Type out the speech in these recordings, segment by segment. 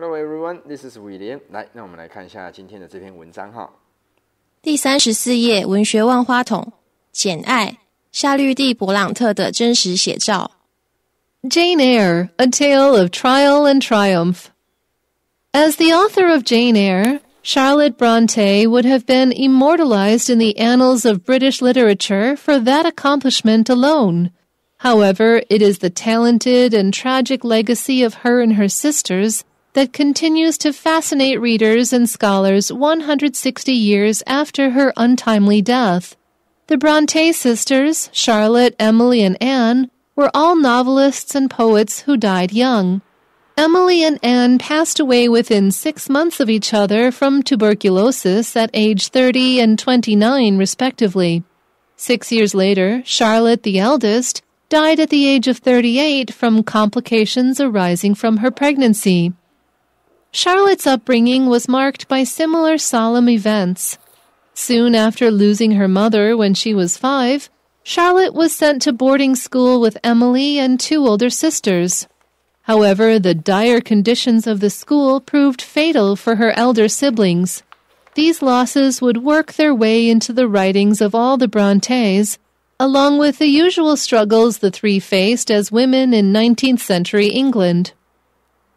Hello everyone, this is William。来，那我们来看一下今天的这篇文章哈。第三十四页，文学万花筒，《简爱》，夏绿蒂·勃朗特的真实写照。Jane Eyre: A Tale of Trial and Triumph. As the author of Jane Eyre, Charlotte Bronte would have been immortalized in the annals of British literature for that accomplishment alone. However, it is the talented and tragic legacy of her and her sisters that continues to fascinate readers and scholars 160 years after her untimely death. The Bronte sisters, Charlotte, Emily, and Anne, were all novelists and poets who died young. Emily and Anne passed away within six months of each other from tuberculosis at age 30 and 29, respectively. Six years later, Charlotte, the eldest, died at the age of 38 from complications arising from her pregnancy. Charlotte's upbringing was marked by similar solemn events. Soon after losing her mother when she was five, Charlotte was sent to boarding school with Emily and two older sisters. However, the dire conditions of the school proved fatal for her elder siblings. These losses would work their way into the writings of all the Brontes, along with the usual struggles the three faced as women in 19th century England.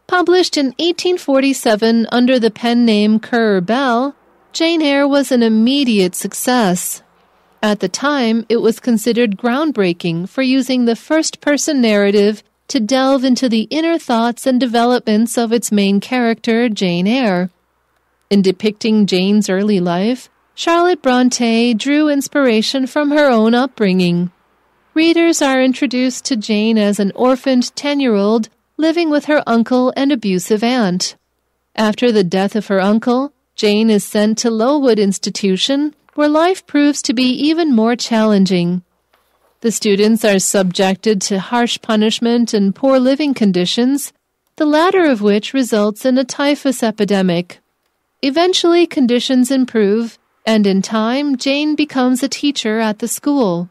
Published in 1847 under the pen name Kerr Bell, Jane Eyre was an immediate success. At the time, it was considered groundbreaking for using the first person narrative to delve into the inner thoughts and developments of its main character, Jane Eyre. In depicting Jane's early life, Charlotte Bronte drew inspiration from her own upbringing. Readers are introduced to Jane as an orphaned 10 year old living with her uncle and abusive aunt. After the death of her uncle, Jane is sent to Lowood Institution, where life proves to be even more challenging. The students are subjected to harsh punishment and poor living conditions, the latter of which results in a typhus epidemic. Eventually, conditions improve, and in time, Jane becomes a teacher at the school.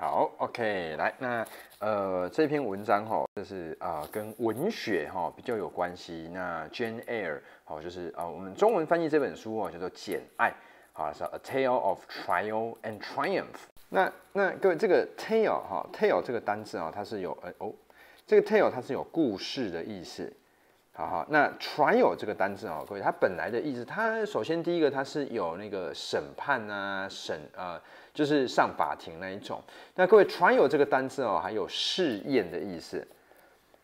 好，OK，来，那呃，这篇文章哈，就是啊，跟文学哈比较有关系。那《Jane Eyre 好，就是啊，我们中文翻译这本书哦，叫做《简爱》，好是《A Tale of Trial and Triumph》。那那各位，这个 “tale” 哈，“tale” 这个单词啊，它是有呃哦，这个 “tale” 它是有故事的意思。好，那 trial 这个单词啊，各位，它本来的意思，它首先第一个它是有那个审判啊，审，呃，就是上法庭那一种。那各位 trial 这个单词哦，还有试验的意思。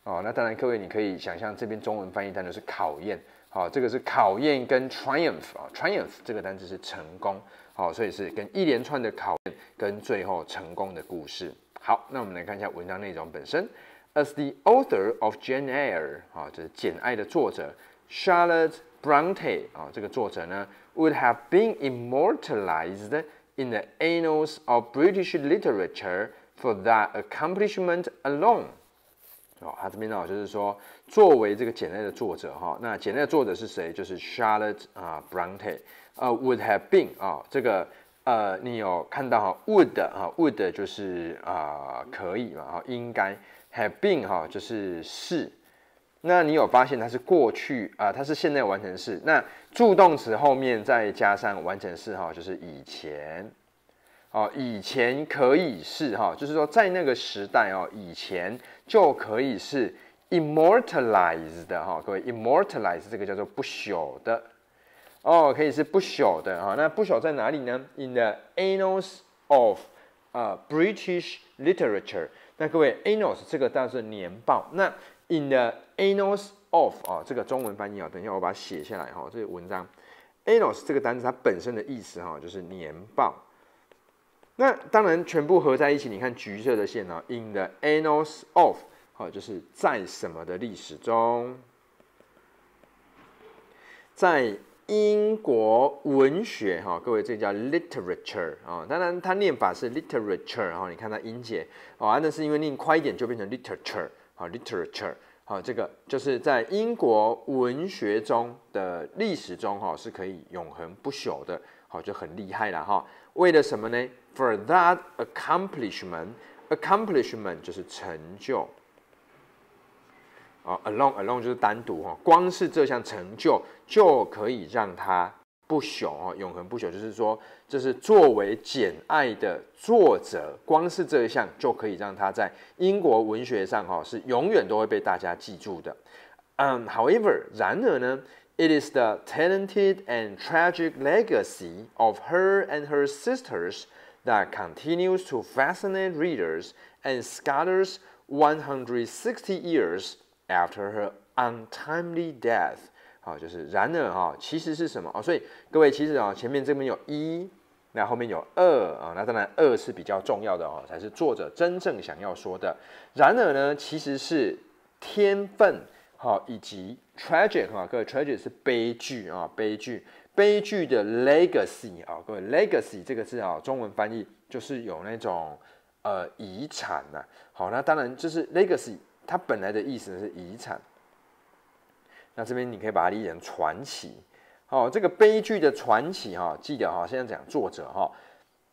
哦，那当然，各位你可以想象这边中文翻译单然是考验。好，这个是考验跟 triumph 啊，triumph 这个单词是成功。好，所以是跟一连串的考验跟最后成功的故事。好，那我们来看一下文章内容本身。as the author of Jane Eyre 啊，就是《简爱》的作者 Charlotte Bronte 啊，这个作者呢 have been immortalized in the annals of British literature for that accomplishment alone。哦，他这边呢就是说，作为这个《简爱》的作者哈，那《简爱》的作者是谁？就是 Charlotte 啊 Bronte have been 啊这个。呃，你有看到哈，would 哈，would 就是啊、呃，可以嘛，哈，应该 Have been 哈，就是是。那你有发现它是过去啊？它是现在完成式。那助动词后面再加上完成式哈，就是以前。哦，以前可以是哈，就是说在那个时代哦，以前就可以是 immortalized 哈，各位 immortalized 这个叫做不朽的。哦，可以是不朽的哈。那不朽在哪里呢？In the annals of 啊 British literature。那各位 a n n a l s 这个单词年报。那 in the annals of 啊，这个中文翻译啊，等一下我把它写下来哈，这个文章 a n n a l s 这个单词它本身的意思哈，就是年报。那当然全部合在一起，你看橘色的线呢，in the annals of，好，就是在什么的历史中，在。英国文学哈，各位这叫 literature 啊，当然它念法是 literature 啊，你看它音节哦，啊，那是因为念快一点就变成 literature 哈，literature 好，这个就是在英国文学中的历史中哈，是可以永恒不朽的，好，就很厉害了哈。为了什么呢？For that accomplishment，accomplishment 就是成就。啊，alone alone 就是单独哈，光是这项成就就可以让他不朽哦，永恒不朽。就是说，这是作为《简爱》的作者，光是这一项就可以让他在英国文学上哈是永远都会被大家记住的。嗯，however 然而呢，it is the talented and tragic legacy of her and her sisters that continues to fascinate readers and scholars one hundred sixty years. After her untimely death，好，就是然而哈，其实是什么啊？所以各位，其实啊，前面这边有一，那后面有二啊，那当然二是比较重要的哦，才是作者真正想要说的。然而呢，其实是天分，好，以及 tragic 哈，各位 tragic 是悲剧啊，悲剧，悲剧的 legacy 啊，各位 legacy 这个字啊，中文翻译就是有那种呃遗产的，好，那当然就是 legacy。它本来的意思是遗产，那这边你可以把它理解成传奇。哦，这个悲剧的传奇哈，记得哈，现在讲作者哈，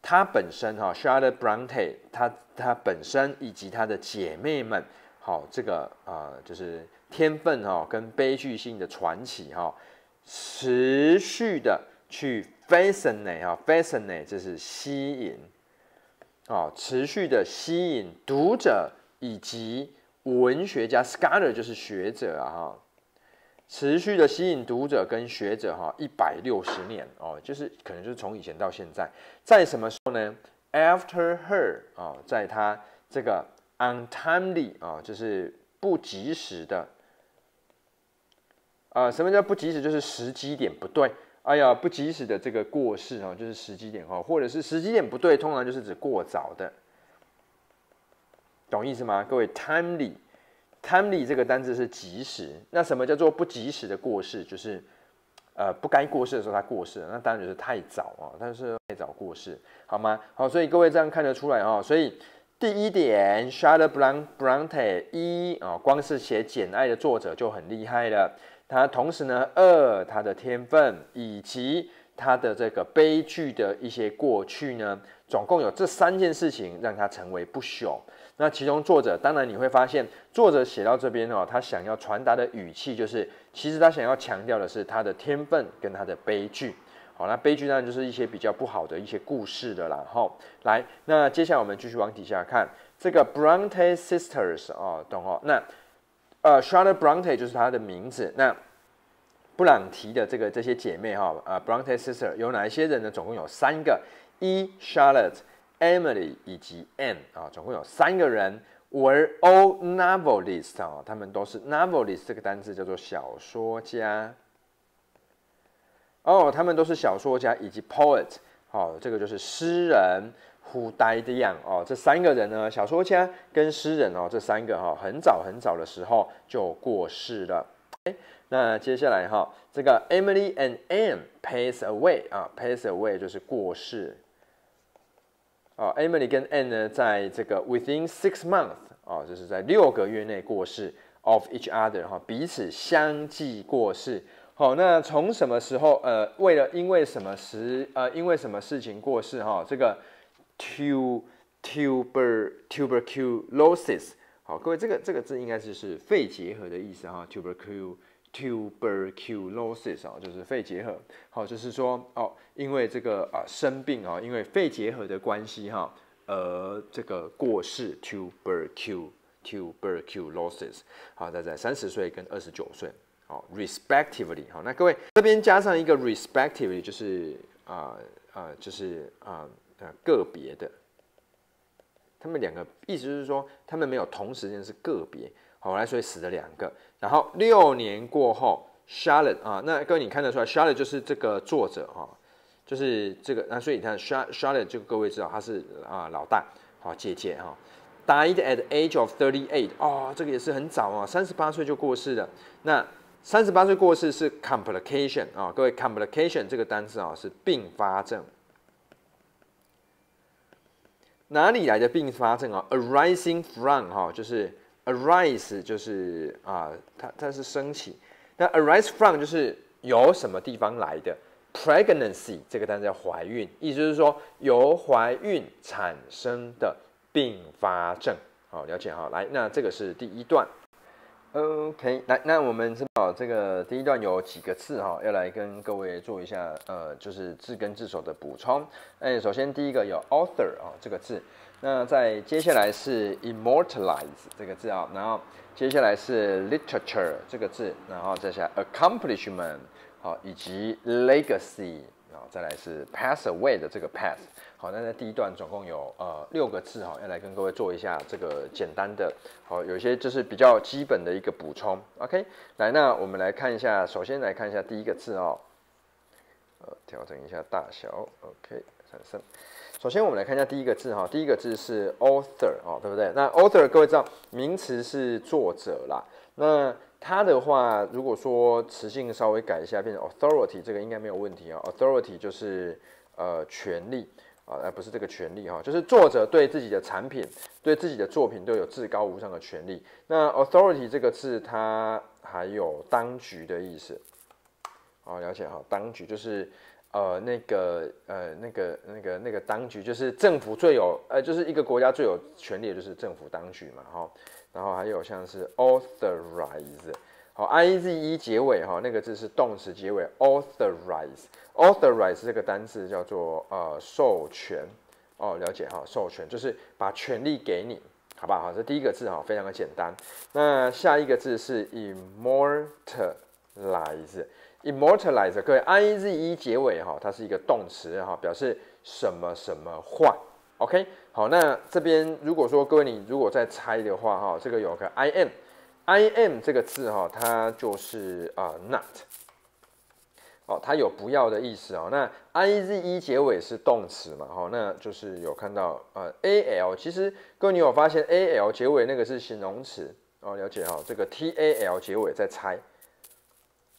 他本身哈 s h a r l e Bronte，他他本身以及他的姐妹们，好，这个呃，就是天分哈，跟悲剧性的传奇哈，持续的去 fascinate 哈，fascinate 就是吸引哦，持续的吸引读者以及。文学家，scholar 就是学者啊，哈，持续的吸引读者跟学者哈，一百六十年哦，就是可能就是从以前到现在，在什么时候呢？After her 啊，在他这个 untimely 啊，就是不及时的啊，什么叫不及时？就是时机点不对。哎呀，不及时的这个过世啊，就是时机点哦，或者是时机点不对，通常就是指过早的。懂意思吗？各位，timely，timely 这个单字是及时。那什么叫做不及时的过世？就是，呃，不该过世的时候他过世，那当然就是太早啊。但是太早过世，好吗？好，所以各位这样看得出来哦。所以第一点，Charlotte Bronte 一啊，光是写《简爱》的作者就很厉害了。他同时呢，二他的天分以及他的这个悲剧的一些过去呢，总共有这三件事情让他成为不朽。那其中作者当然你会发现，作者写到这边哦，他想要传达的语气就是，其实他想要强调的是他的天分跟他的悲剧。好，那悲剧当然就是一些比较不好的一些故事的啦。哈，来，那接下来我们继续往底下看这个 Bronte sisters 哦，懂哦？那呃，Charlotte Bronte 就是他的名字。那布朗提的这个这些姐妹哈，呃，Bronte s i s t e r 有哪一些人呢？总共有三个：一，Charlotte。Emily 以及 Anne 啊，总共有三个人 were all novelists 啊，他们都是 novelist 这个单词叫做小说家。哦，他们都是小说家以及 poet 哦，这个就是诗人。Who died young 哦，这三个人呢，小说家跟诗人哦，这三个哈，很早很早的时候就过世了。哎，那接下来哈，这个 Emily and Anne p a s s e away 啊 p a s s e away 就是过世。啊，Emily 跟 Anne 呢，在这个 within six months 啊，就是在六个月内过世 of each other 哈，彼此相继过世。好，那从什么时候？呃，为了因为什么时？呃，因为什么事情过世？哈，这个 tuberculosis t b e r。好，各位，这个这个字应该是是肺结核的意思哈，tuberculosis。Tuberculosis 啊，就是肺结核。好，就是说哦，因为这个啊生病啊，因为肺结核的关系哈，而这个过世。Tuberculosis，好，在在三十岁跟二十九岁。好，respectively。好，那各位这边加上一个 respectively，就是啊啊，就是啊啊个别的。他们两个意思就是说，他们没有同时间是个别。好，来，所以死了两个。然后六年过后 c h a r l o t t e 啊，那各位你看得出来 c h a r l o t t e 就是这个作者啊，就是这个。那所以你看 c h a r l o t t e 就各位知道他是啊老大，好姐姐哈。Died at age of thirty eight，哦，这个也是很早啊，三十八岁就过世了。那三十八岁过世是 complication 啊，各位，complication 这个单词啊是并发症。哪里来的并发症啊？Arising from 哈，就是。Arise 就是啊，它它是升起。那 arise from 就是由什么地方来的。Pregnancy 这个单词叫怀孕，意思是说由怀孕产生的并发症。好，了解哈。来，那这个是第一段。OK，来，那我们知道这个第一段有几个字哈，要来跟各位做一下呃，就是字根字首的补充。哎，首先第一个有 author 啊这个字。那在接下来是 immortalize 这个字哦，然后接下来是 literature 这个字，然后再下 accomplishment 好，以及 legacy，然后再来是 pass away 的这个 pass 好，那在第一段总共有呃六个字哈，要来跟各位做一下这个简单的，好，有些就是比较基本的一个补充，OK，来，那我们来看一下，首先来看一下第一个字哦，呃，调整一下大小，OK，上升。首先，我们来看一下第一个字哈，第一个字是 author 哦，对不对？那 author 各位知道，名词是作者啦。那它的话，如果说词性稍微改一下，变成 authority，这个应该没有问题啊。authority 就是呃权利啊，而不是这个权利哈，就是作者对自己的产品、对自己的作品都有至高无上的权利。那 authority 这个字，它还有当局的意思。哦，了解哈，当局就是。呃，那个，呃，那个，那个，那个当局就是政府最有，呃，就是一个国家最有权利的就是政府当局嘛，哈。然后还有像是 authorize，好，iz e 结尾哈，那个字是动词结尾，authorize，authorize 这个单词叫做呃授权哦，了解哈，授权就是把权利给你，好吧好，这第一个字哈非常的简单。那下一个字是 immortalize。Immortalize，各位，iz e 结尾哈，它是一个动词哈，表示什么什么坏。OK，好，那这边如果说各位你如果在猜的话哈，这个有个 im，im 这个字哈，它就是啊 not，哦，它有不要的意思哦。那 iz e 结尾是动词嘛哈，那就是有看到呃 al，其实各位你有发现 al 结尾那个是形容词哦，了解哈，这个 tal 结尾在猜。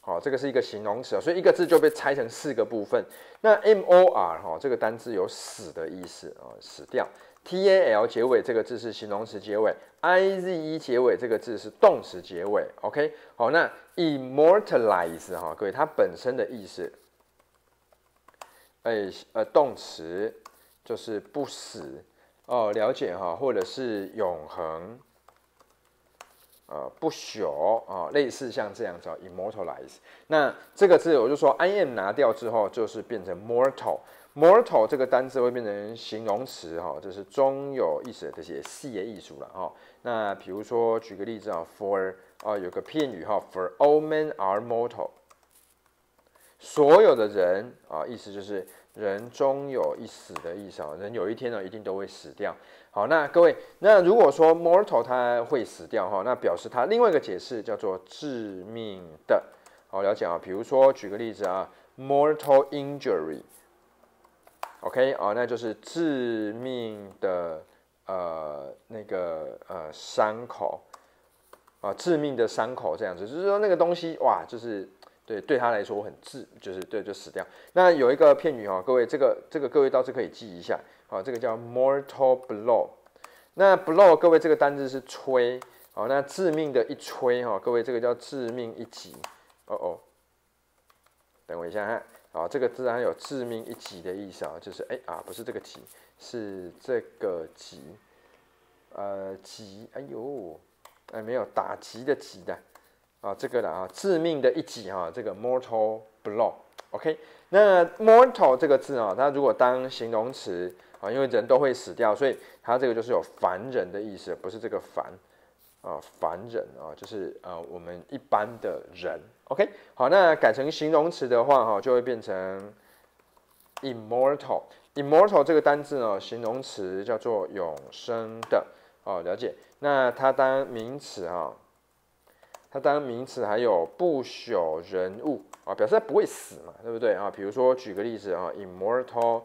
好，这个是一个形容词啊，所以一个字就被拆成四个部分。那 m o r 哈，这个单字有死的意思啊，死掉。t a l 结尾这个字是形容词结尾，i z e 结尾这个字是动词结尾。OK，好，那 immortalize 哈，各位它本身的意思，哎呃，动词就是不死哦，了解哈，或者是永恒。呃，不朽啊，类似像这样叫 immortalize。那这个字我就说，im 拿掉之后就是变成 mortal。mortal 这个单字会变成形容词，哈，就是终有一死的这些细业艺术了，哈。那比如说举个例子啊，for 啊有个片语哈，for all men are mortal。所有的人啊，意思就是人终有一死的意思，人有一天呢一定都会死掉。好，那各位，那如果说 mortal 它会死掉哈，那表示它另外一个解释叫做致命的。好，了解啊。比如说举个例子啊，mortal injury，OK，啊，那就是致命的呃那个呃伤口啊，致命的伤口这样子，就是说那个东西哇，就是对对他来说很致，就是对就死掉。那有一个片语哦，各位，这个这个各位倒是可以记一下。好，这个叫 mortal blow。那 blow 各位，这个单字是吹，好，那致命的一吹哈，各位，这个叫致命一击。哦哦，等我一下哈。好，这个自然有致命一击的意思啊，就是哎啊，不是这个击，是这个击，呃，击，哎呦，哎，没有打击的击的，啊，这个的啊，致命的一击哈，这个 mortal blow。OK，那 mortal 这个字啊，它如果当形容词。啊，因为人都会死掉，所以它这个就是有凡人的意思，不是这个凡啊，凡人啊，就是呃我们一般的人。OK，好，那改成形容词的话，哈，就会变成 immortal。immortal 这个单字呢，形容词叫做永生的。哦，了解。那它当名词啊，它当名词还有不朽人物啊，表示它不会死嘛，对不对啊？比如说举个例子啊，immortal。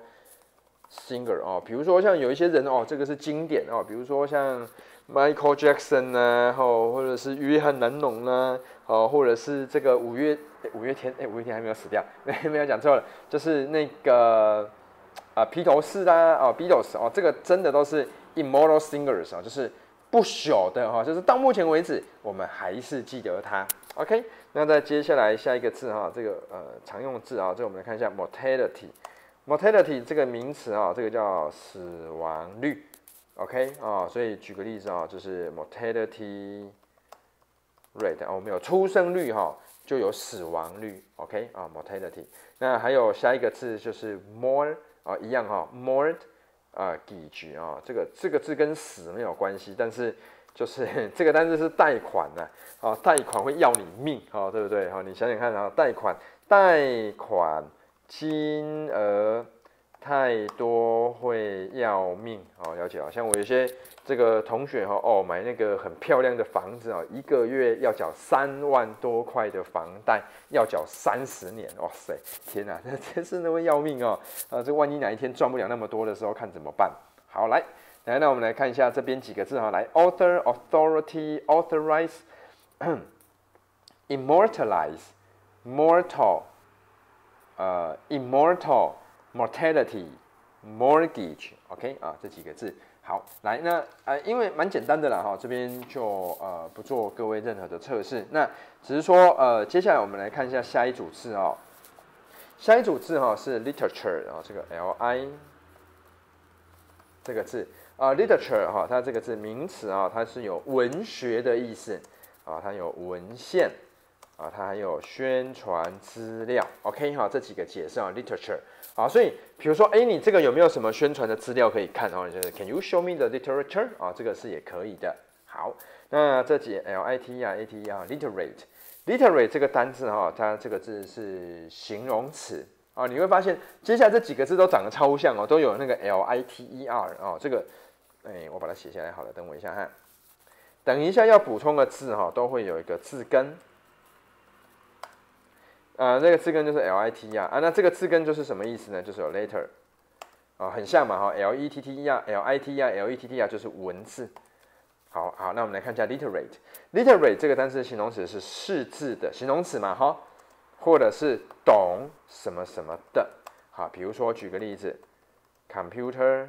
singer 哦，比如说像有一些人哦，这个是经典哦，比如说像 Michael Jackson 呢，后或者是约翰·南农呢，哦，或者是这个五月五月天，哎，五月天还没有死掉，没 没有讲错了，就是那个啊披头士啦，哦 Beatles 哦，这个真的都是 immortal singers 啊，就是不朽的哈，就是到目前为止我们还是记得他。OK，那在接下来下一个字哈，这个呃常用字啊，这我们来看一下 mortality。Mortality 这个名词啊，这个叫死亡率，OK 啊，所以举个例子啊，就是 mortality rate 啊，我们有出生率哈，就有死亡率，OK 啊，mortality。那还有下一个字就是 m o r e 啊，一样哈 m o r e 啊，，gauge 啊，这个这个字跟死没有关系，但是就是 这个单词是贷款的，啊，贷款会要你命啊，对不对？哈，你想想看啊，贷款，贷款。金额太多会要命哦，了解啊。像我有些这个同学哈，哦，买那个很漂亮的房子哦，一个月要缴三万多块的房贷，要缴三十年，哇塞，天哪，那 真是那么要命哦。啊，这万一哪一天赚不了那么多的时候，看怎么办？好，来，来，那我们来看一下这边几个字哈，来，author，authority，authorize，immortalize，mortal。呃，immortal, mortality, mortgage，OK 啊，这几个字好来那呃，因为蛮简单的啦哈，这边就呃不做各位任何的测试，那只是说呃，接下来我们来看一下下一组字哦，下一组字哈是 literature，然后这个 L I 这个字啊，literature 哈，它这个字名词啊，它是有文学的意思啊，它有文献。啊，它还有宣传资料，OK 哈，这几个解释啊，literature，啊，所以比如说，哎，你这个有没有什么宣传的资料可以看？然后就是，Can you show me the literature？啊，这个是也可以的。好，那这几 L I T 啊 a T 啊 l i t e r a t e l i t e r a t e 这个单字哈，它这个字是形容词啊，你会发现接下来这几个字都长得超像哦，都有那个 L I T E R 哦，这个，哎，我把它写下来，好了，等我一下哈，等一下要补充的字哈，都会有一个字根。呃，那个字根就是 l i t 啊，啊，那这个字根就是什么意思呢？就是有 later，啊，很像嘛哈，l e t t 啊，l i t 啊，l e t t 啊，就是文字。好好，那我们来看一下 literate，literate 这个单词形容词是识字的形容词嘛哈，或者是懂什么什么的。好，比如说举个例子，computer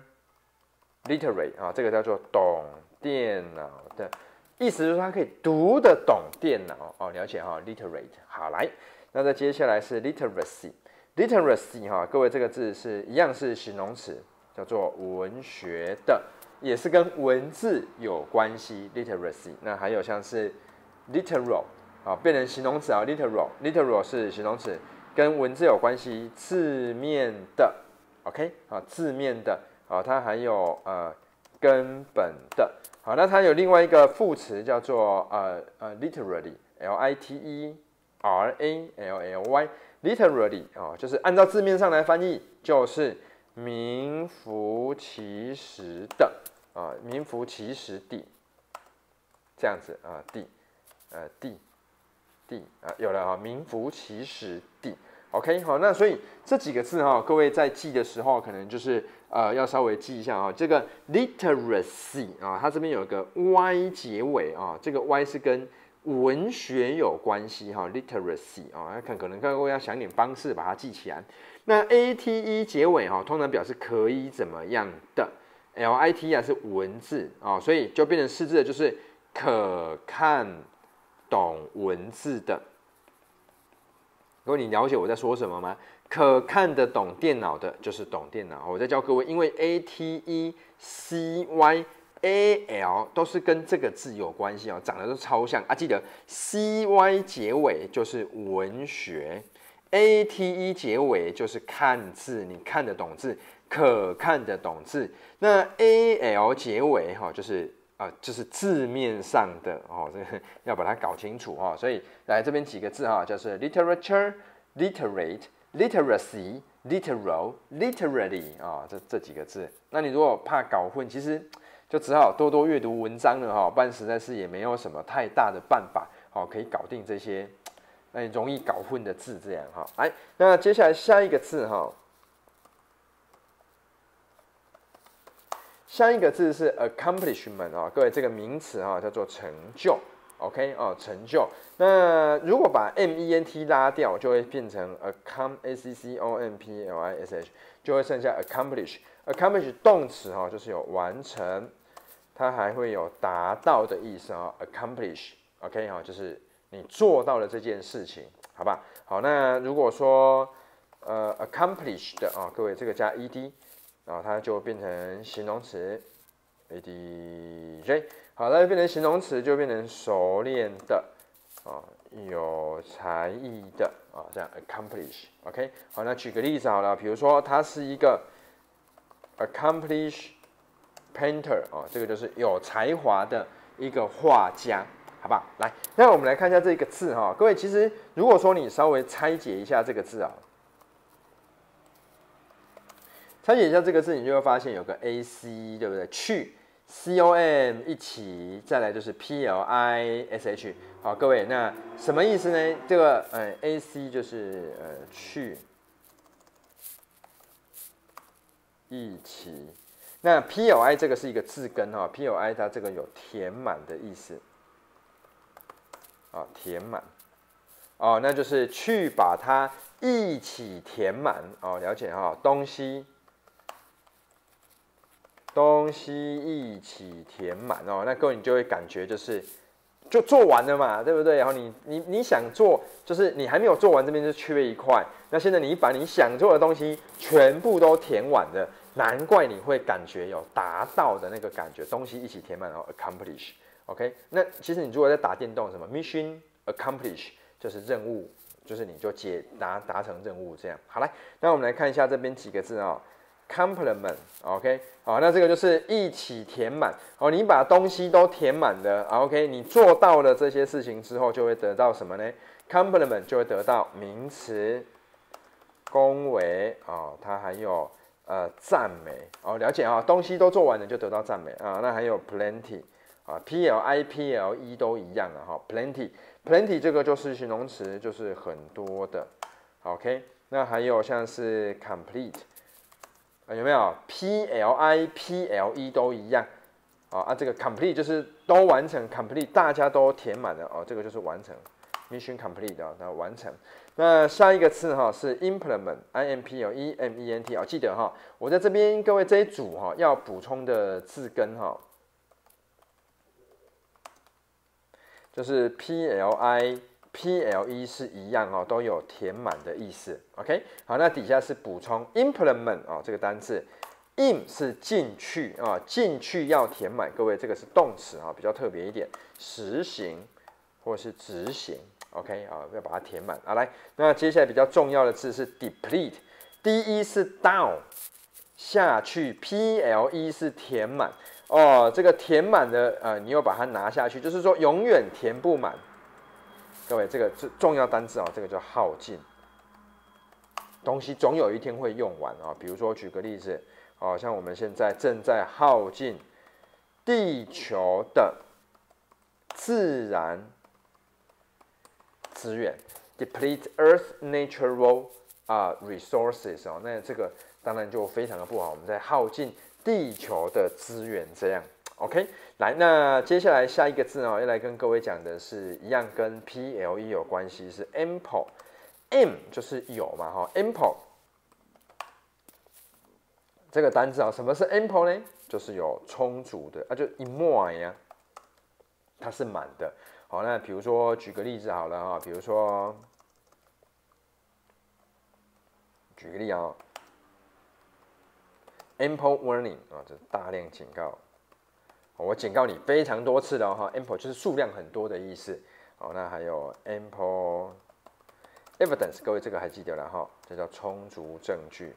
literate 啊，这个叫做懂电脑的，意思就是他可以读得懂电脑哦，了解哈，literate。好，来。那再接下来是 literacy，literacy 哈，各位这个字是一样是形容词，叫做文学的，也是跟文字有关系。literacy 那还有像是 literal 啊，变成形容词啊，literal，literal 是形容词，跟文字有关系，字面的，OK 啊，字面的啊，它还有呃根本的好，那它有另外一个副词叫做呃呃 literally，L-I-T-E。R A L L Y literally 啊，就是按照字面上来翻译，就是名副其实的啊，名副其实地这样子啊，地呃地地啊，有了啊，名副其实地。OK，好，那所以这几个字哈，各位在记的时候，可能就是呃，要稍微记一下啊，这个 literacy 啊，它这边有一个 y 结尾啊，这个 y 是跟文学有关系哈，literacy 啊，来看可能各位要想点方式把它记起来。那 a t e 结尾哈，通常表示可以怎么样的，l i t 啊是文字啊，所以就变成四字的就是可看懂文字的。如果你了解我在说什么吗？可看得懂电脑的，就是懂电脑。我在教各位，因为 a t e c y。al 都是跟这个字有关系哦，长得都超像啊！记得 cy 结尾就是文学，ate 结尾就是看字，你看得懂字，可看得懂字。那 al 结尾哈，就是呃，就是字面上的哦，这个 要把它搞清楚哈。所以来这边几个字哈，就是 literature、literate、literacy、literal、literally 啊，这这几个字。那你如果怕搞混，其实。就只好多多阅读文章了哈，不然实在是也没有什么太大的办法，好，可以搞定这些，哎，容易搞混的字这样哈。来，那接下来下一个字哈，下一个字是 accomplishment 啊，各位这个名词啊叫做成就，OK 哦，成就。那如果把 M E N T 拉掉，就会变成 accomplish，就会剩下 accomplish，accomplish 动词哈，就是有完成。它还会有达到的意思哦，accomplish，OK 哈，就是你做到了这件事情，好吧？好，那如果说呃，accomplished 啊，各位这个加 ed，然后它就变成形容词，adj，好，那就变成形容词，就变成熟练的啊，有才艺的啊，这样，accomplish，OK，好，那举个例子好了，比如说它是一个 accomplish。Painter 哦，这个就是有才华的一个画家，好不好？来，那我们来看一下这个字哈，各位其实如果说你稍微拆解一下这个字啊，拆解一下这个字，你就会发现有个 A C，对不对？去 C O m 一起，再来就是 P L I S H。好，各位，那什么意思呢？这个呃 A C 就是呃去一起。那 pui 这个是一个字根哈，pui 它这个有填满的意思，啊，填满，哦，那就是去把它一起填满，哦，了解哈，东西，东西一起填满哦，那各位你就会感觉就是，就做完了嘛，对不对？然后你你你想做，就是你还没有做完这边就缺一块，那现在你把你想做的东西全部都填完了。难怪你会感觉有达到的那个感觉，东西一起填满，然后 accomplish，OK？那其实你如果在打电动，什么 mission accomplish 就是任务，就是你就解答达成任务这样。好来，那我们来看一下这边几个字啊，compliment，OK？好，那这个就是一起填满，哦，你把东西都填满的，OK？你做到了这些事情之后，就会得到什么呢？compliment 就会得到名词，恭维哦，它还有。呃，赞美哦，了解啊，东西都做完了就得到赞美啊。那还有 plenty 啊，p l i p l e 都一样的哈。plenty，plenty 这个就是形容词，就是很多的。OK，那还有像是 complete 啊，有没有 p l i p l e 都一样啊？啊，这个 complete 就是都完成，complete 大家都填满了哦，这个就是完成，mission complete 啊，那完成。那下一个字哈是 implement，I M P L E M E N T，啊，记得哈，我在这边各位这一组哈要补充的字根哈，就是 P L I P L E 是一样哦，都有填满的意思。OK，好，那底下是补充 implement 啊这个单字，im 是进去啊，进去要填满，各位这个是动词啊，比较特别一点，实行或是执行。OK 啊，要把它填满啊！来，那接下来比较重要的字是 deplete，D E 是 down 下去，P L E 是填满哦。这个填满的呃，你又把它拿下去，就是说永远填不满。各位，这个是重要单字啊，这个叫耗尽，东西总有一天会用完啊。比如说举个例子，哦，像我们现在正在耗尽地球的自然。资源，deplete Earth natural 啊 resources 哦，那这个当然就非常的不好，我们在耗尽地球的资源，这样 OK 来，那接下来下一个字哦，要来跟各位讲的是一样，跟 P L E 有关系，是 ample，m 就是有嘛哈，ample 这个单字啊，什么是 ample 呢？就是有充足的，啊，就一 more 呀，它是满的。好，那比如说举个例子好了哈，比如说举个例啊，ample warning 啊，这大量警告，我警告你非常多次了哈，ample 就是数量很多的意思。哦，那还有 ample evidence，各位这个还记得了哈，这叫充足证据。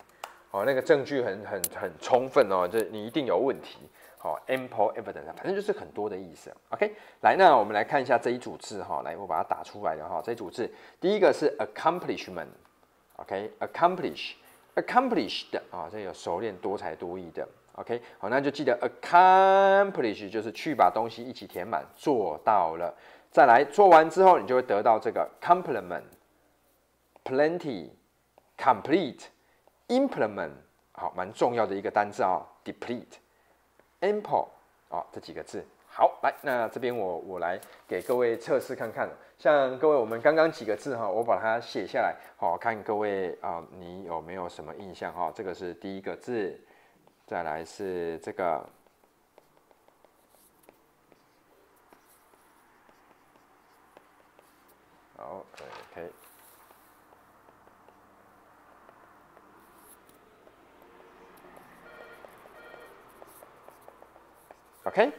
哦，那个证据很很很充分哦，这你一定有问题。好 ample evidence，反正就是很多的意思。OK，来，那我们来看一下这一组字哈。来，我把它打出来的哈。这组字第一个是 accomplishment，OK，accomplish，accomplished，啊，这有熟练、多才多艺的。OK，好，那就记得 accomplish 就是去把东西一起填满，做到了。再来，做完之后你就会得到这个 complement，plenty，complete，implement。好，蛮重要的一个单字啊，deplete。ample 啊，这几个字好来，那这边我我来给各位测试看看。像各位，我们刚刚几个字哈，我把它写下来，好看各位啊，你有没有什么印象哈？这个是第一个字，再来是这个，好。OK，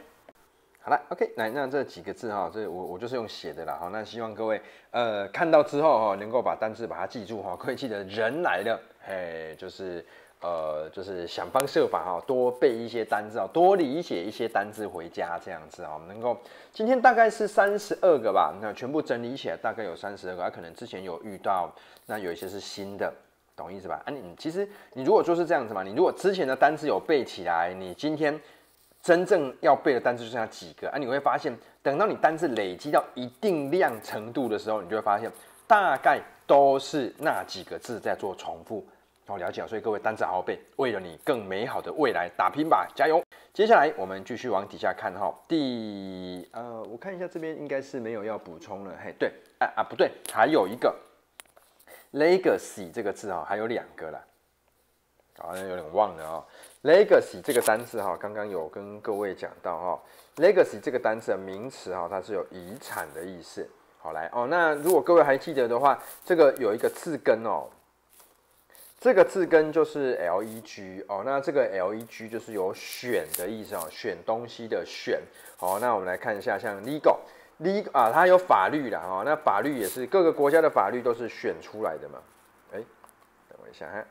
好了，OK，来，那这几个字哈，这我我就是用写的啦，好，那希望各位呃看到之后哈，能够把单字把它记住哈。各位记得人来了，嘿，就是呃就是想方设法哈，多背一些单字啊，多理解一些单字回家这样子啊，能够今天大概是三十二个吧，那全部整理起来大概有三十二个，可能之前有遇到，那有一些是新的，懂意思吧？啊，你其实你如果就是这样子嘛，你如果之前的单词有背起来，你今天。真正要背的单词就剩下几个啊！你会发现，等到你单字累积到一定量程度的时候，你就会发现，大概都是那几个字在做重复。好，了解所以各位单词好好背，为了你更美好的未来，打拼吧，加油！接下来我们继续往底下看哈。第呃，我看一下这边应该是没有要补充了。嘿，对，啊啊，不对，还有一个 legacy 这个字哈，还有两个啦，好像有点忘了哦。legacy 这个单词哈，刚刚有跟各位讲到哈，legacy 这个单词的名词哈，它是有遗产的意思。好来哦，那如果各位还记得的话，这个有一个字根哦，这个字根就是 leg 哦，那这个 leg 就是有选的意思哦，选东西的选。好，那我们来看一下，像 legal，leg 啊，它有法律的哈，那法律也是各个国家的法律都是选出来的嘛？哎，等我一下哈。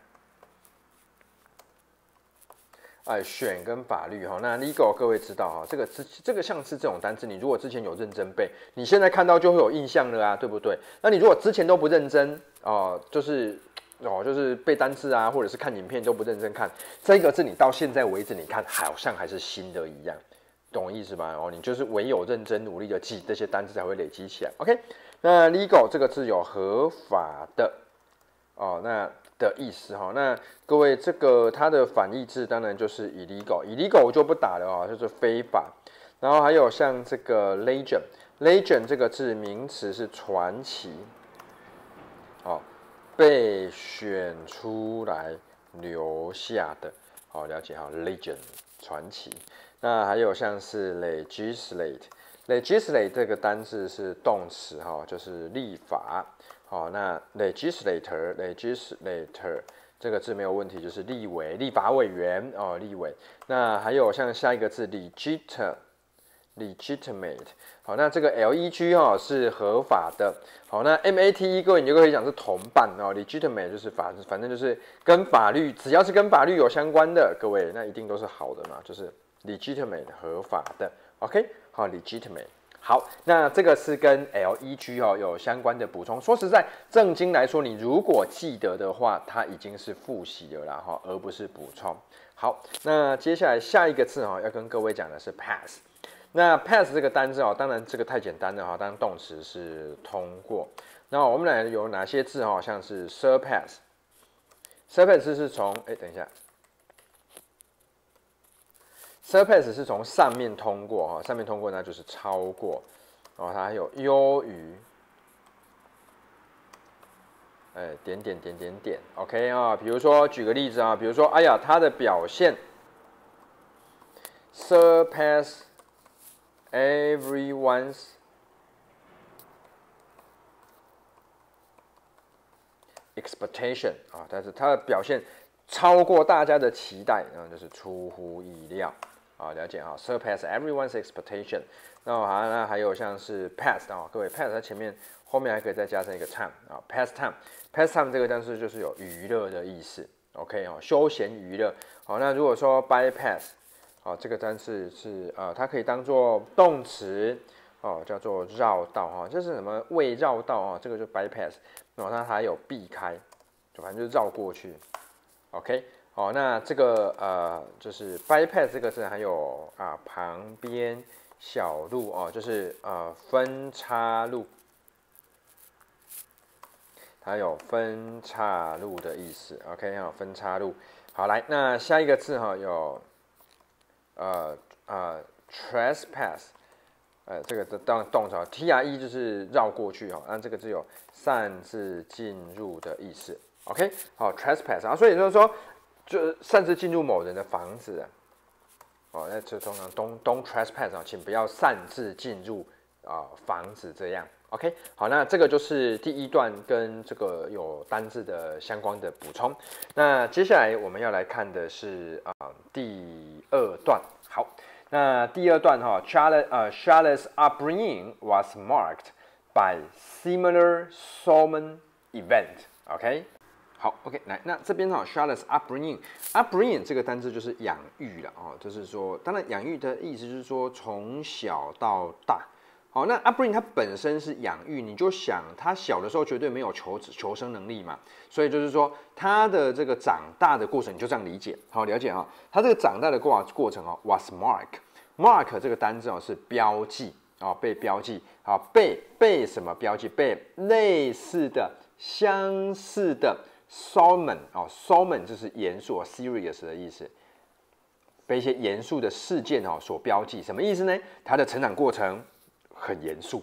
哎，选跟法律哈，那 legal 各位知道哈，这个之这个像是这种单词，你如果之前有认真背，你现在看到就会有印象了啊，对不对？那你如果之前都不认真哦，就是哦，就是背单词啊，或者是看影片都不认真看，这个字你到现在为止，你看好像还是新的一样，懂我意思吧？哦，你就是唯有认真努力的记这些单词才会累积起来。OK，那 legal 这个字有合法的哦，那。的意思哈，那各位，这个它的反义字当然就是 illegal，illegal 我就不打了啊，就是非法。然后还有像这个 legend，legend 这个字名词是传奇，哦，被选出来留下的，哦，了解哈，legend 传奇。那还有像是 legislate，legislate 这个单字是动词哈，就是立法。哦，那 legislator legislator 这个字没有问题，就是立委立法委员哦，立委。那还有像下一个字 legitimate legitimate 好，那这个 L E G 哈是合法的。好，那 M A T E 各位就可以讲是同伴哦，legitimate 就是法，反正就是跟法律，只要是跟法律有相关的，各位那一定都是好的嘛，就是 legitimate 合法的。OK，好，legitimate。好，那这个是跟 L E G 哦有相关的补充。说实在，正经来说，你如果记得的话，它已经是复习了啦，哈，而不是补充。好，那接下来下一个字哈，要跟各位讲的是 pass。那 pass 这个单字哦，当然这个太简单了哈，当动词是通过。那我们来有哪些字哈，像是 surpass。surpass 是是从，哎，等一下。surpass 是从上面通过哈，上面通过那就是超过，然后它还有优于，哎，点点点点点，OK 啊，比如说举个例子啊，比如说哎呀，它的表现 surpass everyone's expectation 啊，但是它的表现超过大家的期待，然后就是出乎意料。好，了解啊。Surpass everyone's expectation。那好，那还有像是 pass 啊，各位 pass 它前面后面还可以再加上一个 time 啊，past time，past time 这个单词就是有娱乐的意思，OK 啊，休闲娱乐。好，那如果说 bypass，好，这个单词是呃，它可以当做动词哦，叫做绕道啊，就是什么未绕道啊，这个就 bypass。那还有避开，就反正就绕过去，OK。哦，那这个呃，就是 bypass 这个字还有啊，旁边小路哦，就是呃分叉路，它有分叉路的意思。OK，好，分叉路。好，来，那下一个字哈，有呃呃 trespass，呃这个当动词，T R E 就是绕过去哦，那这个字有擅自进入的意思。OK，好，trespass。啊，所以就是说。就擅自进入某人的房子，哦，那这通常 Don t Don trespass t 啊，请不要擅自进入啊房子这样，OK，好，那这个就是第一段跟这个有单字的相关的补充。那接下来我们要来看的是啊第二段，好，那第二段哈 Charles 呃 Charles upbringing was marked by similar solemn event，OK。好，OK，来，那这边哈，sharless upbringing，upbringing 这个单字就是养育了哦，就是说，当然养育的意思就是说从小到大，好，那 upbringing 它本身是养育，你就想他小的时候绝对没有求求生能力嘛，所以就是说他的这个长大的过程你就这样理解，好，了解哦。他这个长大的过过程啊，was m a r k mark 这个单字啊是标记啊，被标记啊，被被什么标记？被类似的、相似的。s o l l m a n 哦 s o l l m a n 就是严肃，serious 的意思，被一些严肃的事件哦所标记，什么意思呢？他的成长过程很严肃，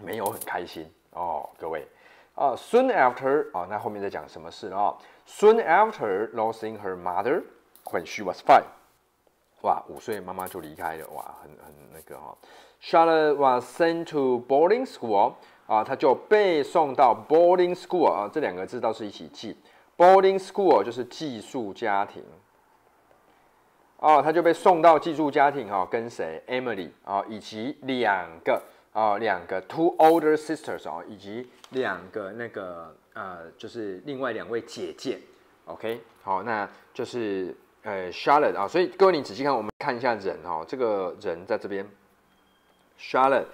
没有很开心哦，各位啊。Soon after 啊，那后面再讲什么事啊？Soon after losing her mother when she was five，哇，五岁妈妈就离开了，哇，很很那个哈。Charlotte was sent to boarding school. 啊，他就被送到 boarding school 啊，这两个字倒是一起记。boarding school 就是寄宿家庭。哦，他就被送到寄宿家庭哈，跟谁？Emily 啊，以及两个啊，两个 two older sisters 啊，以及两个那个呃，就是另外两位姐姐。OK，好，那就是呃，Charlotte 啊。所以各位，你仔细看，我们看一下人哈，这个人在这边，Charlotte。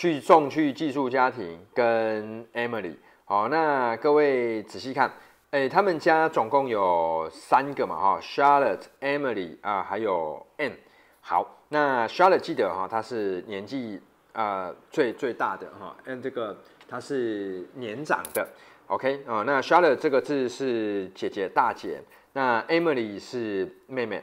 去送去寄宿家庭跟 Emily，好，那各位仔细看，哎，他们家总共有三个嘛，哈，Charlotte、Emily 啊，还有 Anne。好，那 Charlotte 记得哈，她是年纪呃最最大的哈 a n e 这个她是年长的，OK 哦，那 Charlotte 这个字是姐姐大姐，那 Emily 是妹妹，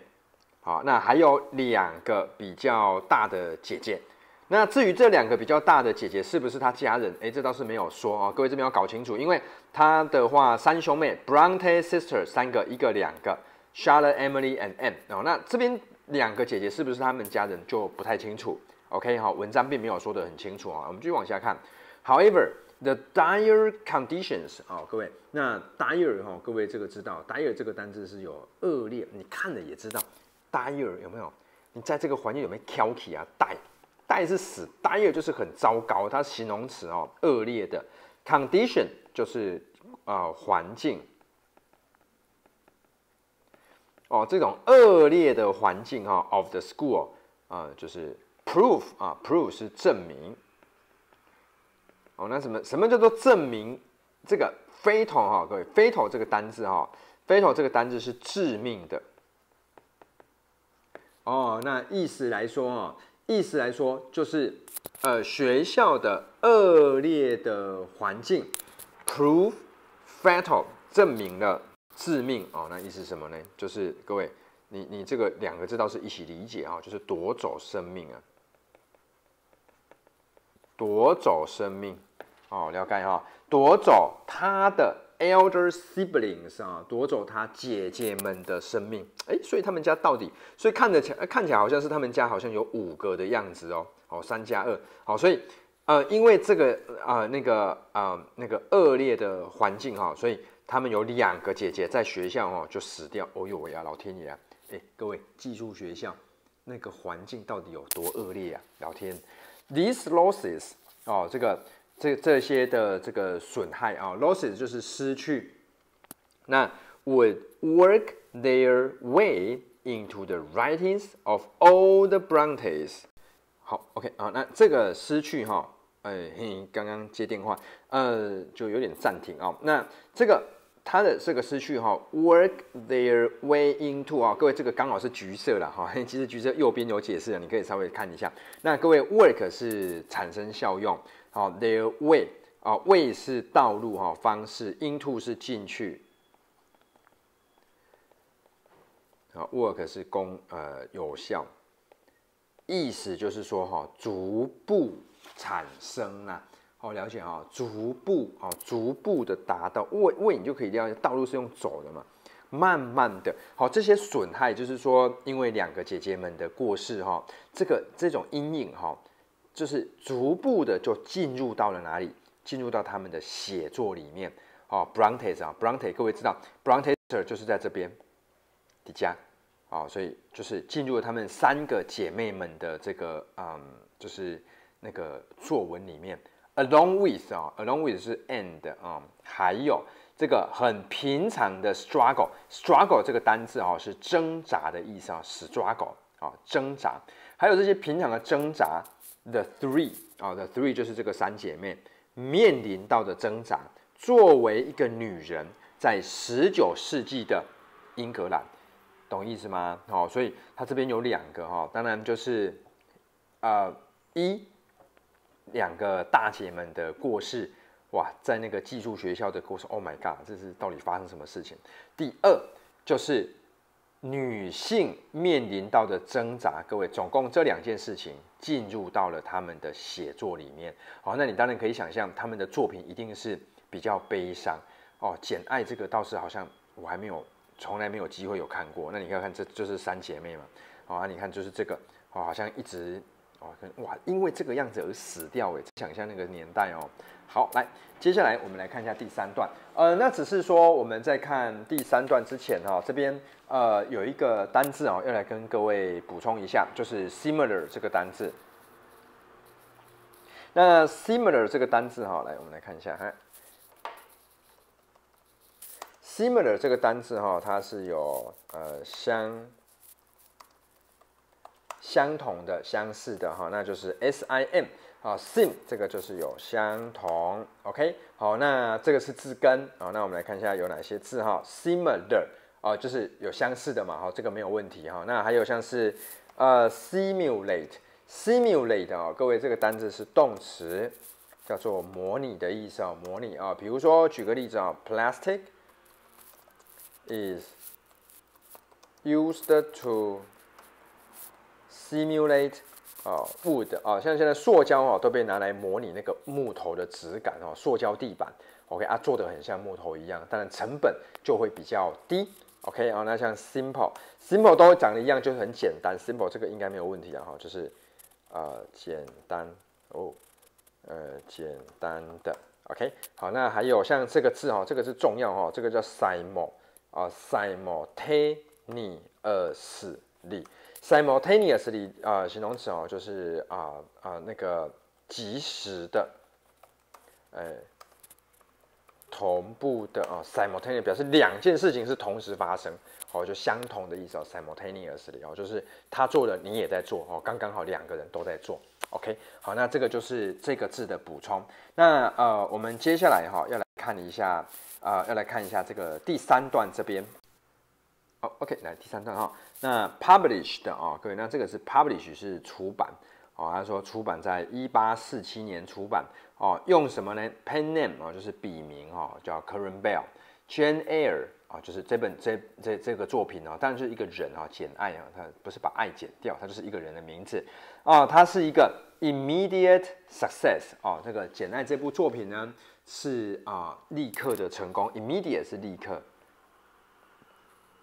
好，那还有两个比较大的姐姐。那至于这两个比较大的姐姐是不是她家人？哎，这倒是没有说哦。各位这边要搞清楚，因为她的话，三兄妹 Bronte s i s t e r 三个，一个两个，Charlotte, Emily and Anne。哦，那这边两个姐姐是不是他们家人就不太清楚？OK，好，文章并没有说的很清楚啊。我们继续往下看。However, the dire conditions。哦，各位，那 dire 哈，各位这个知道 dire 这个单字是有恶劣，你看了也知道 dire 有没有？你在这个环境有没有挑剔啊？die。Die 是死，die 就是很糟糕，它形容词哦，恶劣的。Condition 就是啊环境哦，这种恶劣的环境哈，of the school 啊，就是 p r o o f 啊 p r o o f 是证明哦。那什么什么叫做证明？这个 fatal 哈，各位，fatal 这个单字哈，fatal 这个单字是致命的哦。那意思来说啊。意思来说，就是，呃，学校的恶劣的环境，prove fatal 证明了致命哦。那意思什么呢？就是各位，你你这个两个字倒是一起理解啊，就是夺走生命啊，夺走生命。哦，了看一下，夺走他的。elder siblings 啊，夺走他姐姐们的生命，哎，所以他们家到底，所以看得起看起来好像是他们家好像有五个的样子哦，哦，三加二，好，所以，呃，因为这个啊，那个啊，那个恶劣的环境哈，所以他们有两个姐姐在学校哦就死掉，哦呦喂啊，老天爷，哎，各位寄住学校那个环境到底有多恶劣啊，老天，these losses 哦，这个。这这些的这个损害啊，losses 就是失去。那 would work their way into the writings of a l l the brontes。好，OK 啊，那这个失去哈，哎，刚刚接电话，呃，就有点暂停啊。那这个。它的这个诗句哈，work their way into 啊，各位这个刚好是橘色了哈，其实橘色右边有解释的，你可以稍微看一下。那各位，work 是产生效用，好，their way 啊，way 是道路哈，方式，into 是进去，啊，work 是功呃有效，意思就是说哈，逐步产生啦。哦，了解啊，逐步啊，逐步的达到，喂喂，你就可以了解，道路是用走的嘛，慢慢的，好，这些损害就是说，因为两个姐姐们的过世哈，这个这种阴影哈，就是逐步的就进入到了哪里，进入到他们的写作里面哦 b r o n t e s 啊，Brontes，各位知道，Brontes 就是在这边迪迦，啊，所以就是进入了他们三个姐妹们的这个嗯，就是那个作文里面。Along with 啊，along with 是 and 啊，还有这个很平常的 struggle，struggle 这个单字啊是挣扎的意思啊，struggle 啊，挣扎，还有这些平常的挣扎。The three 啊，the three 就是这个三姐妹面临到的挣扎。作为一个女人，在十九世纪的英格兰，懂意思吗？好，所以它这边有两个哈，当然就是啊一。两个大姐们的过世，哇，在那个寄宿学校的过世，Oh my god，这是到底发生什么事情？第二就是女性面临到的挣扎，各位，总共这两件事情进入到了他们的写作里面。好，那你当然可以想象，他们的作品一定是比较悲伤。哦，《简爱》这个倒是好像我还没有，从来没有机会有看过。那你看，看这就是三姐妹嘛。哦，你看就是这个，哦，好像一直。哇，因为这个样子而死掉哎！想一下那个年代哦。好，来，接下来我们来看一下第三段。呃，那只是说我们在看第三段之前哦，这边呃有一个单字哦，要来跟各位补充一下，就是 similar 这个单字。那 similar 这个单字哈，来，我们来看一下哈。similar 这个单字哈，它是有呃相。相同的、相似的哈，那就是 s i m 啊，sim 这个就是有相同，OK，好，那这个是字根啊，那我们来看一下有哪些字哈，similar 啊，就是有相似的嘛，哈，这个没有问题哈，那还有像是呃 simulate，simulate 啊，各位这个单字是动词，叫做模拟的意思啊，模拟啊，比如说举个例子啊，plastic is used to simulate 啊，wood 啊，像现在塑胶啊都被拿来模拟那个木头的质感哦，塑胶地板，OK 啊，做的很像木头一样，当然成本就会比较低，OK 啊，那像 simple，simple 都长的一样，就是很简单，simple 这个应该没有问题啊，哈，就是啊简单哦，呃简单的，OK，好，那还有像这个字哈，这个是重要哈，这个叫 simultaneously。simultaneously 啊，形容词哦，就是啊啊那个及时的，呃，同步的啊，simultaneous 表示两件事情是同时发生哦，就相同的意思哦，simultaneous l y 哦，就是他做了，你也在做哦，刚刚好两个人都在做，OK，好，那这个就是这个字的补充。那呃，我们接下来哈要来看一下啊，要来看一下这个第三段这边。OK，来第三段哈，那 published 啊，各位，那这个是 published 是出版，哦，他说出版在一八四七年出版，哦，用什么呢？pen name 啊，就是笔名哦，叫 c u r e n Bell，Jane Eyre 啊，就是这本这这这个作品啊，但是一个人啊，《简爱》啊，它不是把爱剪掉，它就是一个人的名字啊，它是一个 immediate success 哦，这个《简爱》这部作品呢是啊立刻的成功，immediate 是立刻。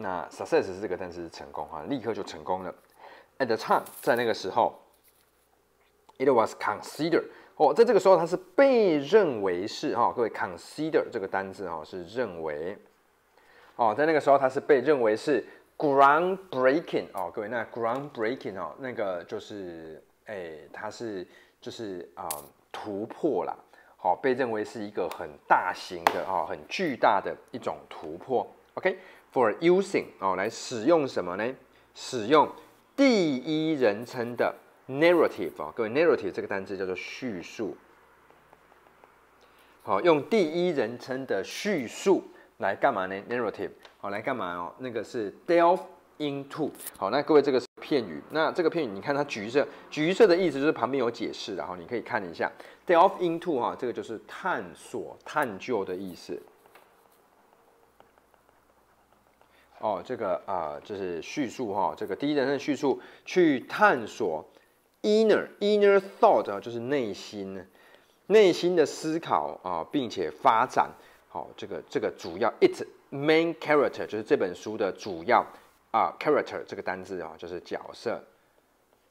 那 success 是这个单词，成功哈，立刻就成功了。At the time，在那个时候，it was considered 哦，在这个时候它是被认为是哈，各位 consider 这个单词哈是认为哦，在那个时候它是被认为是 groundbreaking 哦，各位那 groundbreaking 哦，那个就是诶，它是就是啊突破啦，好，被认为是一个很大型的哈，很巨大的一种突破。OK。For using 哦，来使用什么呢？使用第一人称的 narrative 啊，各位 narrative 这个单词叫做叙述。好，用第一人称的叙述来干嘛呢？narrative 好来干嘛哦？那个是 delve into。好，那各位这个是片语。那这个片语你看它橘色，橘色的意思就是旁边有解释，然后你可以看一下 delve into 哈，这个就是探索、探究的意思。哦，这个啊，就是叙述哈，这个第一人称叙述去探索 inner inner thought 就是内心内心的思考啊，并且发展好这个这个主要 it main character 就是这本书的主要啊 character 这个单字啊，就是角色。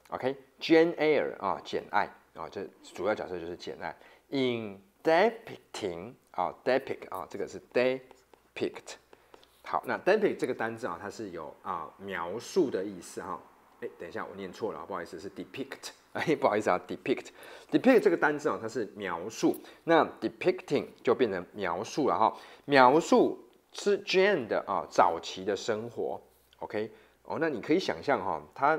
OK，Jane Eyre 啊，简爱啊，这主要角色就是简爱。Indepicting 啊，depict 啊，这个是 d e p i c t 好，那 depict 这个单字啊，它是有啊描述的意思哈。哎，等一下我念错了，不好意思，是 depict，哎，不好意思啊，depict，depict 这个单字啊，它是描述。那 depicting 就变成描述了哈。描述是 Jane 的啊早期的生活，OK，哦，那你可以想象哈，他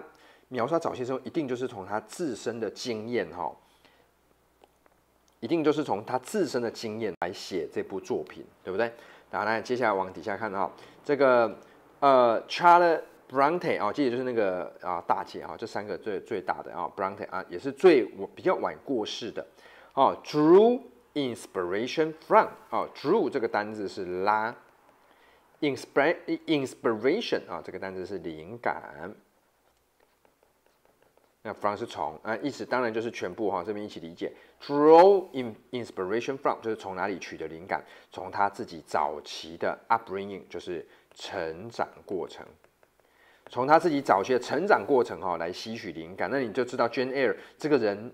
描述他早期生活，一定就是从他自身的经验哈，一定就是从他自身的经验来写这部作品，对不对？然后来，接下来往底下看哦，这个呃 c h a r l o t t e Bronte 啊，这也就是那个啊，大姐啊，这三个最最大的啊，Bronte 啊，也是最比较晚过世的。哦，Drew inspiration from，哦，Drew 这个单字是拉，inspir inspiration 啊，这个单字是灵感。那 from 是从啊，意思当然就是全部哈，这边一起理解。Draw in inspiration from 就是从哪里取得灵感，从他自己早期的 upbringing 就是成长过程，从他自己早期的成长过程哈来吸取灵感。那你就知道 Jane Eyre 这个人，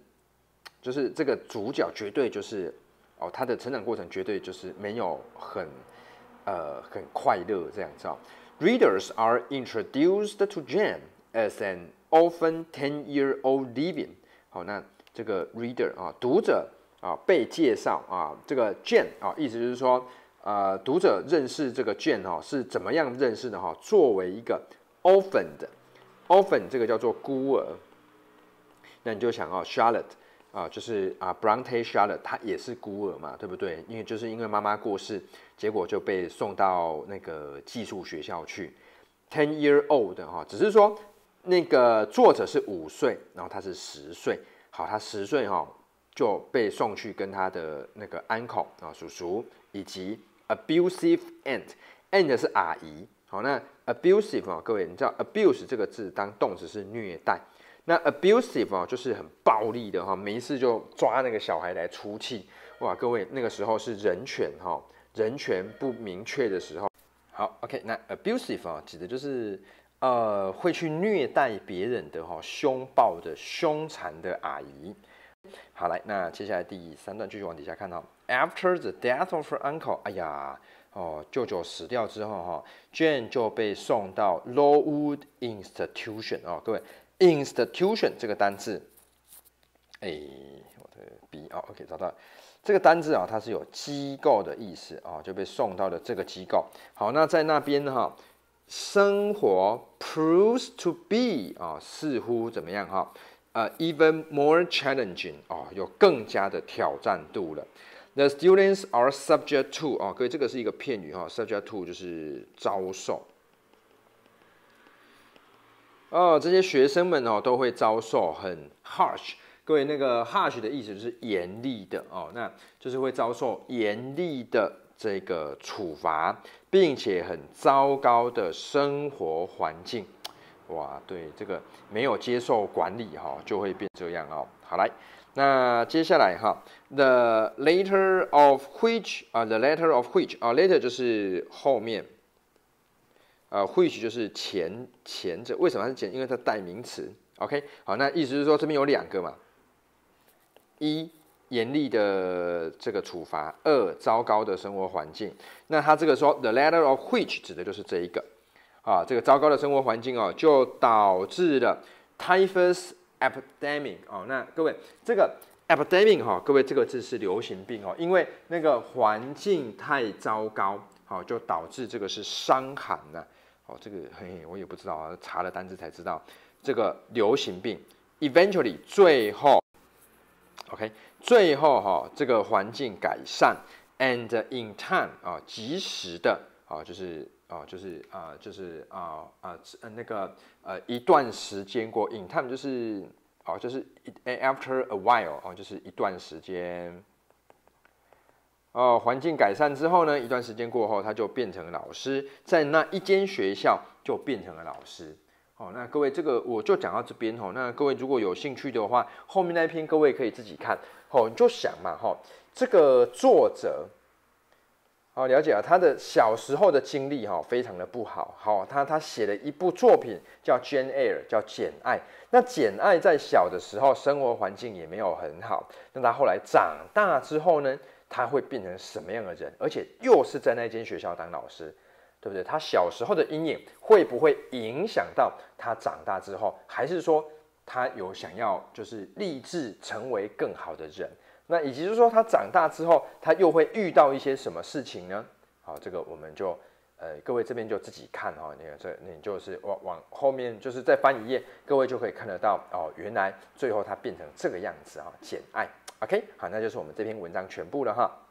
就是这个主角绝对就是哦，他的成长过程绝对就是没有很呃很快乐这样子啊。Readers are introduced to Jane as an Often ten year old living，好，那这个 reader 啊，读者啊，被介绍啊，这个 Jane 啊，意思就是说，呃，读者认识这个 Jane 哈，是怎么样认识的哈？作为一个 orphan 的，orphan 这个叫做孤儿，那你就想哦，Charlotte 啊，就是啊，Bronte Charlotte，她也是孤儿嘛，对不对？因为就是因为妈妈过世，结果就被送到那个寄宿学校去，ten year old 哈，只是说。那个作者是五岁，然后他是十岁。好，他十岁哈就被送去跟他的那个 uncle 啊叔叔，以及 abusive aunt aunt 是阿姨。好，那 abusive 啊，各位你知道 abuse 这个字当动词是虐待，那 abusive 啊就是很暴力的哈，每一次就抓那个小孩来出气。哇，各位那个时候是人权哈，人权不明确的时候。好，OK，那 abusive 啊指的就是。呃，会去虐待别人的哈，凶暴的、凶残的阿姨。好来，那接下来第三段继续往底下看哈。After the death of her uncle，哎呀，哦，舅舅死掉之后哈，Jane 就被送到 Lowood Institution 哦，各位，Institution 这个单字，哎，我的笔哦 o k 找到这个单字啊，它是有机构的意思啊，就被送到了这个机构。好，那在那边哈。生活 proves to be 啊，似乎怎么样哈？呃，even more challenging 哦，有更加的挑战度了。The students are subject to 啊，各位这个是一个片语哈，subject to 就是遭受。哦，这些学生们哦都会遭受很 harsh。各位那个 harsh 的意思就是严厉的哦，那就是会遭受严厉的。这个处罚，并且很糟糕的生活环境，哇，对，这个没有接受管理哈，就会变这样哦。好来，那接下来哈，the latter of which 啊，the latter of which 啊，latter 就是后面，呃，which 就是前前者，为什么是前？因为它代名词。OK，好，那意思是说这边有两个嘛，一。严厉的这个处罚，二糟糕的生活环境。那他这个说，the latter of which 指的就是这一个啊，这个糟糕的生活环境哦，就导致了 typhus epidemic 哦。那各位，这个 epidemic 哈，各位这个字是流行病哦，因为那个环境太糟糕，好，就导致这个是伤寒了。哦，这个嘿，我也不知道啊，查了单字才知道，这个流行病 eventually 最后。OK，最后哈，这个环境改善，and in time 啊，及时的啊，就是啊，就是啊，就是啊啊，那个呃，一段时间过，in time 就是哦，就是 after a while 哦，就是一段时间哦，环境改善之后呢，一段时间过后，他就变成老师，在那一间学校就变成了老师。哦，那各位，这个我就讲到这边哦。那各位如果有兴趣的话，后面那一篇各位可以自己看。哦，你就想嘛，哈，这个作者，哦，了解啊，他的小时候的经历哈，非常的不好。好，他他写了一部作品叫《Jane Eyre》，叫《简爱》。那《简爱》在小的时候生活环境也没有很好。那他后来长大之后呢，他会变成什么样的人？而且又是在那间学校当老师。对不对？他小时候的阴影会不会影响到他长大之后？还是说他有想要就是立志成为更好的人？那以及是说他长大之后他又会遇到一些什么事情呢？好，这个我们就呃各位这边就自己看哈，那个这你就是往往后面就是再翻一页，各位就可以看得到哦，原来最后他变成这个样子哈，简爱》。OK，好，那就是我们这篇文章全部了哈。